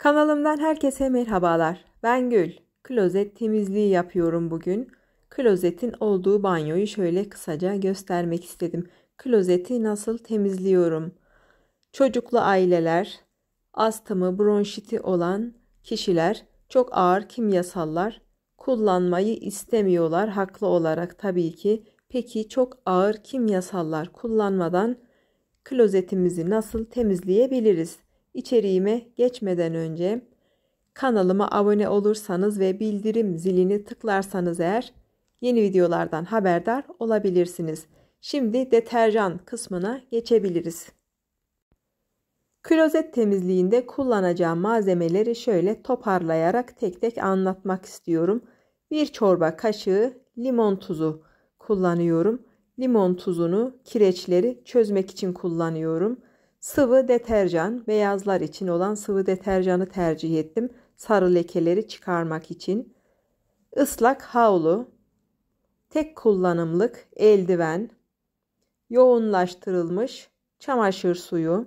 Kanalımdan herkese merhabalar. Ben Gül. Klozet temizliği yapıyorum bugün. Klozetin olduğu banyoyu şöyle kısaca göstermek istedim. Klozeti nasıl temizliyorum? Çocuklu aileler, astımı, bronşiti olan kişiler çok ağır kimyasallar kullanmayı istemiyorlar haklı olarak tabii ki. Peki çok ağır kimyasallar kullanmadan klozetimizi nasıl temizleyebiliriz? İçeriğime geçmeden önce kanalıma abone olursanız ve bildirim zilini tıklarsanız eğer yeni videolardan haberdar olabilirsiniz. Şimdi deterjan kısmına geçebiliriz. Klozet temizliğinde kullanacağım malzemeleri şöyle toparlayarak tek tek anlatmak istiyorum. Bir çorba kaşığı limon tuzu kullanıyorum. Limon tuzunu kireçleri çözmek için kullanıyorum. Sıvı deterjan beyazlar için olan sıvı deterjanı tercih ettim. Sarı lekeleri çıkarmak için. Islak havlu, tek kullanımlık eldiven, yoğunlaştırılmış çamaşır suyu,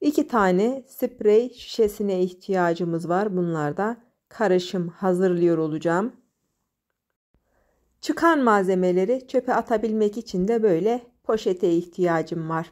iki tane sprey şişesine ihtiyacımız var. bunlar da karışım hazırlıyor olacağım. Çıkan malzemeleri çöpe atabilmek için de böyle poşete ihtiyacım var.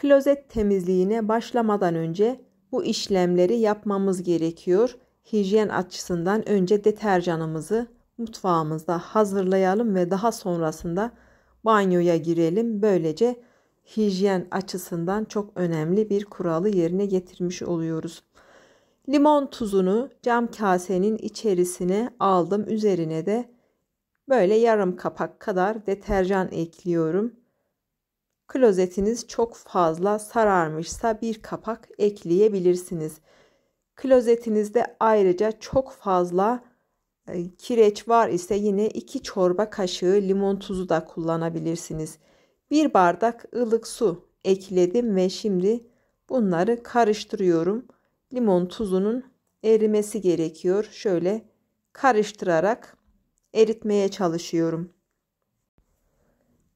Klozet temizliğine başlamadan önce bu işlemleri yapmamız gerekiyor. Hijyen açısından önce deterjanımızı mutfağımızda hazırlayalım ve daha sonrasında banyoya girelim. Böylece hijyen açısından çok önemli bir kuralı yerine getirmiş oluyoruz. Limon tuzunu cam kasenin içerisine aldım. Üzerine de böyle yarım kapak kadar deterjan ekliyorum. Klozetiniz çok fazla sararmışsa bir kapak ekleyebilirsiniz. Klozetinizde ayrıca çok fazla e, kireç var ise yine 2 çorba kaşığı limon tuzu da kullanabilirsiniz. 1 bardak ılık su ekledim ve şimdi bunları karıştırıyorum. Limon tuzunun erimesi gerekiyor. Şöyle karıştırarak eritmeye çalışıyorum.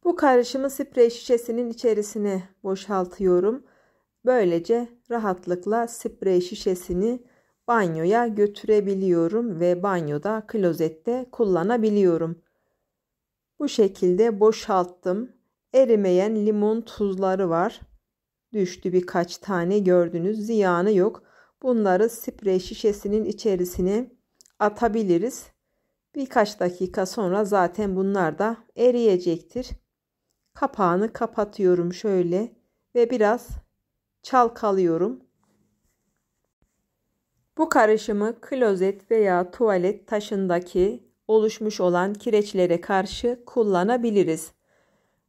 Bu karışımı sprey şişesinin içerisine boşaltıyorum. Böylece rahatlıkla sprey şişesini banyoya götürebiliyorum ve banyoda klozette kullanabiliyorum. Bu şekilde boşalttım. Erimeyen limon tuzları var. Düştü birkaç tane gördünüz. Ziyanı yok. Bunları sprey şişesinin içerisine atabiliriz. Birkaç dakika sonra zaten bunlar da eriyecektir. Kapağını kapatıyorum şöyle ve biraz çalkalıyorum. Bu karışımı klozet veya tuvalet taşındaki oluşmuş olan kireçlere karşı kullanabiliriz.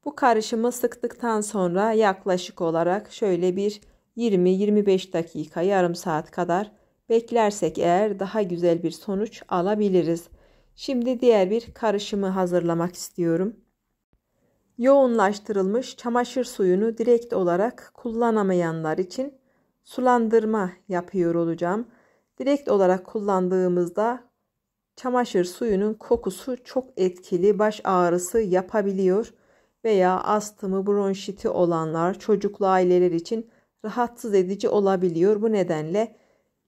Bu karışımı sıktıktan sonra yaklaşık olarak şöyle bir 20-25 dakika yarım saat kadar beklersek eğer daha güzel bir sonuç alabiliriz. Şimdi diğer bir karışımı hazırlamak istiyorum yoğunlaştırılmış çamaşır suyunu direkt olarak kullanamayanlar için sulandırma yapıyor olacağım. Direkt olarak kullandığımızda çamaşır suyunun kokusu çok etkili baş ağrısı yapabiliyor veya astımı, bronşiti olanlar, çocuklu aileler için rahatsız edici olabiliyor. Bu nedenle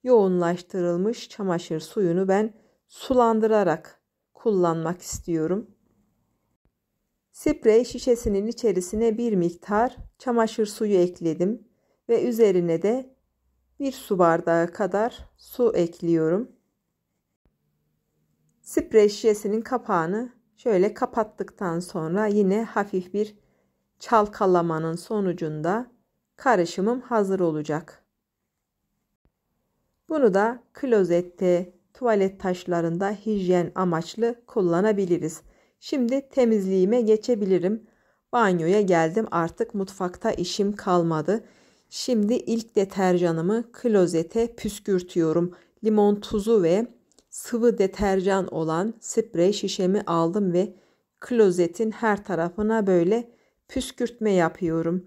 yoğunlaştırılmış çamaşır suyunu ben sulandırarak kullanmak istiyorum. Sprey şişesinin içerisine bir miktar çamaşır suyu ekledim ve üzerine de bir su bardağı kadar su ekliyorum. Sprey şişesinin kapağını şöyle kapattıktan sonra yine hafif bir çalkalamanın sonucunda karışımım hazır olacak. Bunu da klozette, tuvalet taşlarında hijyen amaçlı kullanabiliriz. Şimdi temizliğime geçebilirim. Banyoya geldim artık mutfakta işim kalmadı. Şimdi ilk deterjanımı klozete püskürtüyorum. Limon tuzu ve sıvı deterjan olan sprey şişemi aldım ve klozetin her tarafına böyle püskürtme yapıyorum.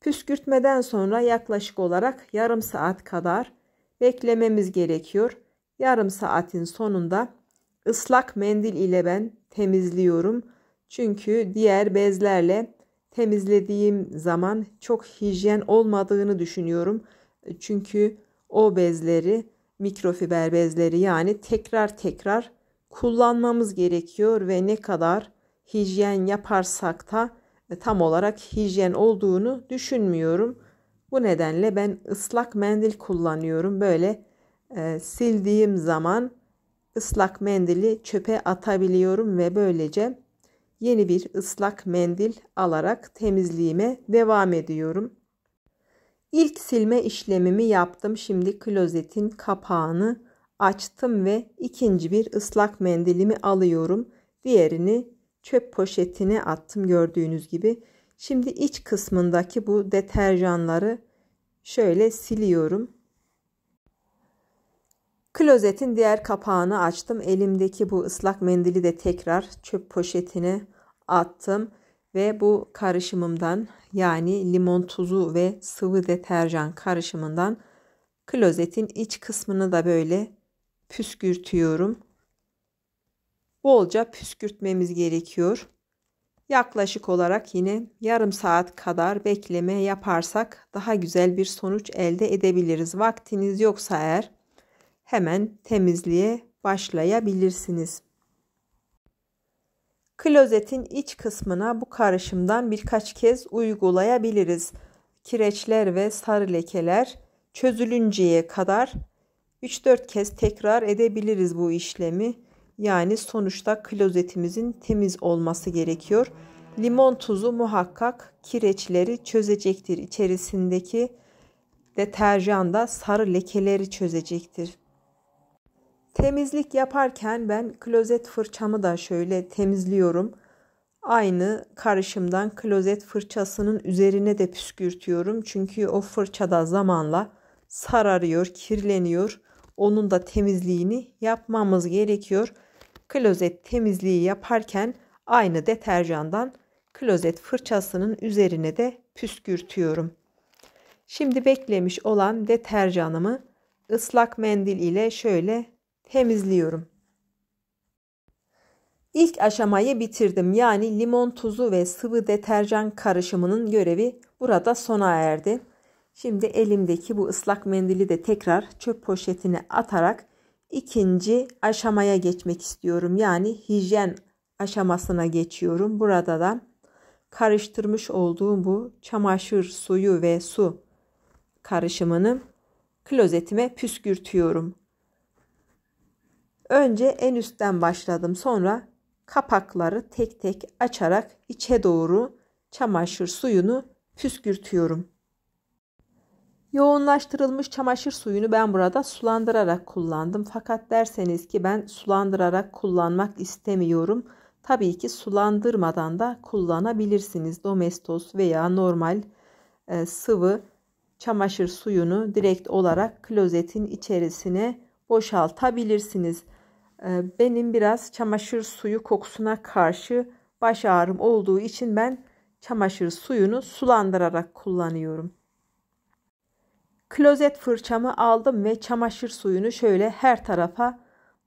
Püskürtmeden sonra yaklaşık olarak yarım saat kadar beklememiz gerekiyor. Yarım saatin sonunda ıslak mendil ile ben temizliyorum. Çünkü diğer bezlerle temizlediğim zaman çok hijyen olmadığını düşünüyorum. Çünkü o bezleri mikrofiber bezleri yani tekrar tekrar kullanmamız gerekiyor ve ne kadar hijyen yaparsak da e, tam olarak hijyen olduğunu düşünmüyorum. Bu nedenle ben ıslak mendil kullanıyorum. Böyle e, sildiğim zaman ıslak mendili çöpe atabiliyorum ve böylece yeni bir ıslak mendil alarak temizliğime devam ediyorum. İlk silme işlemimi yaptım. Şimdi klozetin kapağını açtım ve ikinci bir ıslak mendilimi alıyorum. Diğerini çöp poşetine attım gördüğünüz gibi. Şimdi iç kısmındaki bu deterjanları şöyle siliyorum. Klozetin diğer kapağını açtım. Elimdeki bu ıslak mendili de tekrar çöp poşetine attım ve bu karışımımdan yani limon tuzu ve sıvı deterjan karışımından klozetin iç kısmını da böyle püskürtüyorum. Bolca püskürtmemiz gerekiyor. Yaklaşık olarak yine yarım saat kadar bekleme yaparsak daha güzel bir sonuç elde edebiliriz. Vaktiniz yoksa eğer hemen temizliğe başlayabilirsiniz. Klozetin iç kısmına bu karışımdan birkaç kez uygulayabiliriz. Kireçler ve sarı lekeler çözülünceye kadar 3-4 kez tekrar edebiliriz bu işlemi. Yani sonuçta klozetimizin temiz olması gerekiyor. Limon tuzu muhakkak kireçleri çözecektir. İçerisindeki deterjan da sarı lekeleri çözecektir. Temizlik yaparken ben klozet fırçamı da şöyle temizliyorum. Aynı karışımdan klozet fırçasının üzerine de püskürtüyorum. Çünkü o fırça da zamanla sararıyor, kirleniyor. Onun da temizliğini yapmamız gerekiyor. Klozet temizliği yaparken aynı deterjandan klozet fırçasının üzerine de püskürtüyorum. Şimdi beklemiş olan deterjanımı ıslak mendil ile şöyle temizliyorum. İlk aşamayı bitirdim. Yani limon tuzu ve sıvı deterjan karışımının görevi burada sona erdi. Şimdi elimdeki bu ıslak mendili de tekrar çöp poşetine atarak ikinci aşamaya geçmek istiyorum. Yani hijyen aşamasına geçiyorum. Burada da karıştırmış olduğum bu çamaşır suyu ve su karışımını klozetime püskürtüyorum. Önce en üstten başladım. Sonra kapakları tek tek açarak içe doğru çamaşır suyunu püskürtüyorum. Yoğunlaştırılmış çamaşır suyunu ben burada sulandırarak kullandım. Fakat derseniz ki ben sulandırarak kullanmak istemiyorum. Tabii ki sulandırmadan da kullanabilirsiniz. Domestos veya normal e, sıvı çamaşır suyunu direkt olarak klozetin içerisine boşaltabilirsiniz. Ee, benim biraz çamaşır suyu kokusuna karşı baş ağrım olduğu için ben çamaşır suyunu sulandırarak kullanıyorum. Klozet fırçamı aldım ve çamaşır suyunu şöyle her tarafa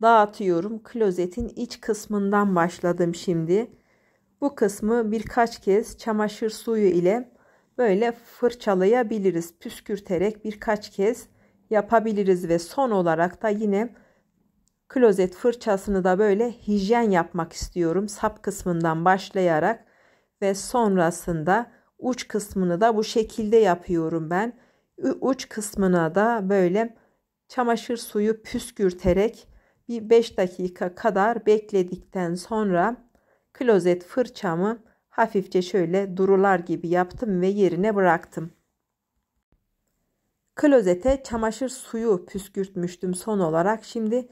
dağıtıyorum. Klozetin iç kısmından başladım şimdi. Bu kısmı birkaç kez çamaşır suyu ile böyle fırçalayabiliriz. Püskürterek birkaç kez yapabiliriz ve son olarak da yine Klozet fırçasını da böyle hijyen yapmak istiyorum. Sap kısmından başlayarak ve sonrasında uç kısmını da bu şekilde yapıyorum ben. Uç kısmına da böyle çamaşır suyu püskürterek bir 5 dakika kadar bekledikten sonra klozet fırçamı hafifçe şöyle durular gibi yaptım ve yerine bıraktım. Klozete çamaşır suyu püskürtmüştüm son olarak. Şimdi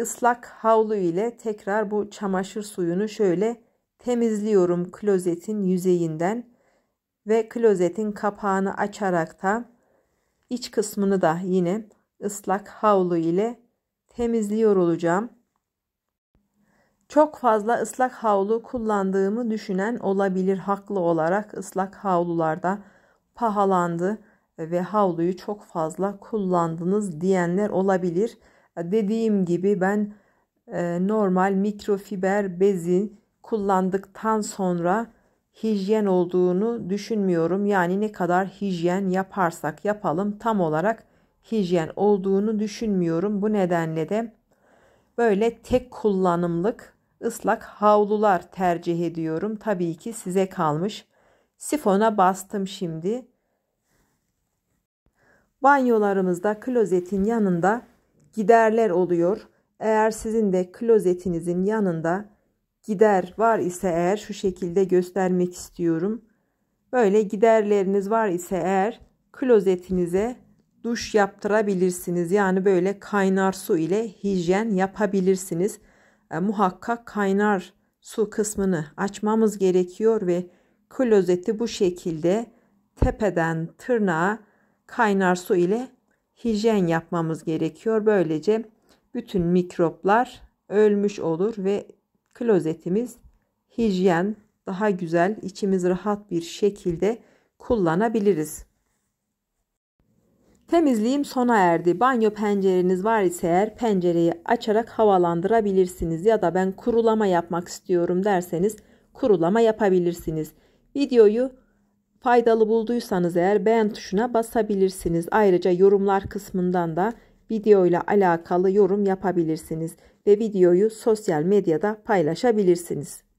ıslak havlu ile tekrar bu çamaşır suyunu şöyle temizliyorum klozetin yüzeyinden ve klozetin kapağını açarak da iç kısmını da yine ıslak havlu ile temizliyor olacağım. Çok fazla ıslak havlu kullandığımı düşünen olabilir haklı olarak ıslak havlularda pahalandı ve havluyu çok fazla kullandınız diyenler olabilir. Dediğim gibi ben e, normal mikrofiber bezi kullandıktan sonra hijyen olduğunu düşünmüyorum. Yani ne kadar hijyen yaparsak yapalım tam olarak hijyen olduğunu düşünmüyorum. Bu nedenle de böyle tek kullanımlık ıslak havlular tercih ediyorum. Tabii ki size kalmış. Sifona bastım şimdi. Banyolarımızda klozetin yanında giderler oluyor. Eğer sizin de klozetinizin yanında gider var ise eğer şu şekilde göstermek istiyorum. Böyle giderleriniz var ise eğer klozetinize duş yaptırabilirsiniz. Yani böyle kaynar su ile hijyen yapabilirsiniz. E, muhakkak kaynar su kısmını açmamız gerekiyor ve klozeti bu şekilde tepeden tırnağa kaynar su ile hijyen yapmamız gerekiyor. Böylece bütün mikroplar ölmüş olur ve klozetimiz hijyen daha güzel, içimiz rahat bir şekilde kullanabiliriz. Temizliğim sona erdi. Banyo pencereniz var ise eğer pencereyi açarak havalandırabilirsiniz ya da ben kurulama yapmak istiyorum derseniz kurulama yapabilirsiniz. Videoyu Faydalı bulduysanız eğer beğen tuşuna basabilirsiniz. Ayrıca yorumlar kısmından da video ile alakalı yorum yapabilirsiniz ve videoyu sosyal medyada paylaşabilirsiniz.